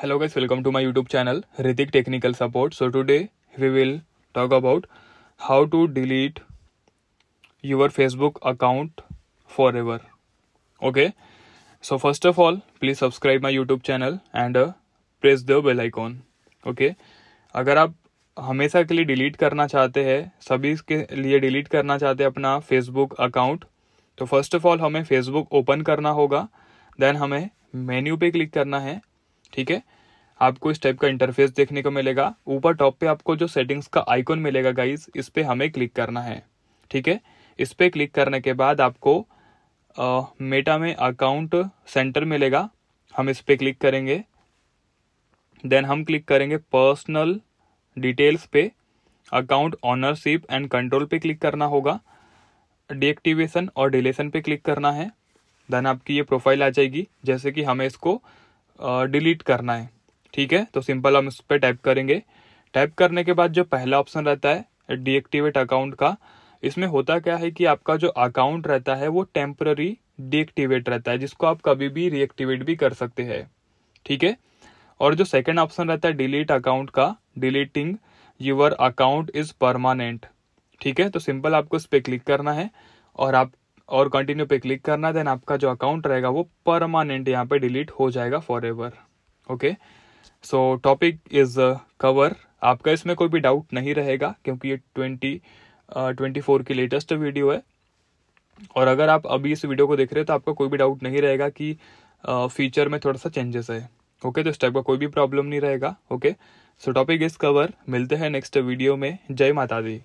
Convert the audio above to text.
hello guys welcome to my YouTube channel Hrithik technical support so today we will talk about how to delete your Facebook account for ever okay so first of all please subscribe my YouTube channel and press the bell icon okay अगर आप हमेशा के लिए delete करना चाहते हैं सभी के लिए डिलीट करना चाहते हैं अपना फेसबुक अकाउंट तो फर्स्ट ऑफ ऑल हमें फेसबुक ओपन करना होगा देन हमें मेन्यू पे क्लिक करना है ठीक है आपको इस टाइप का इंटरफेस देखने को मिलेगा ऊपर टॉप पे आपको जो सेटिंग्स का आइकॉन मिलेगा गाइज इस पर हमें क्लिक करना है ठीक है इस पर क्लिक करने के बाद आपको आ, मेटा में अकाउंट सेंटर मिलेगा हम इस पर क्लिक करेंगे देन हम क्लिक करेंगे पर्सनल डिटेल्स पे अकाउंट ऑनरशिप एंड कंट्रोल पे क्लिक करना होगा डीएक्टिवेशन और डिलेशन पे क्लिक करना है देन आपकी ये प्रोफाइल आ जाएगी जैसे कि हमें इसको डिलीट करना है ठीक है तो सिंपल हम इस पर टाइप करेंगे टाइप करने के बाद जो पहला ऑप्शन रहता है डीएक्टिवेट अकाउंट का इसमें होता क्या है कि आपका जो अकाउंट रहता है वो टेम्पररी डीएक्टिवेट रहता है जिसको आप कभी भी रीएक्टिवेट भी कर सकते हैं ठीक है और जो सेकंड ऑप्शन रहता है डिलीट अकाउंट का deleting your account is permanent ठीक है तो सिंपल आपको इस पर क्लिक करना है और आप और कंटिन्यू पे क्लिक करना देन आपका जो अकाउंट रहेगा वो परमानेंट यहाँ पे डिलीट हो जाएगा for ever okay so topic is cover आपका इसमें कोई भी डाउट नहीं रहेगा क्योंकि ये ट्वेंटी ट्वेंटी फोर की लेटेस्ट वीडियो है और अगर आप अभी इस वीडियो को देख रहे हो तो आपका कोई भी डाउट नहीं रहेगा कि फ्यूचर uh, में थोड़ा सा चेंजेस है ओके okay, तो इस टाइप का कोई भी प्रॉब्लम नहीं रहेगा okay so topic is cover मिलते हैं नेक्स्ट वीडियो में जय माता दी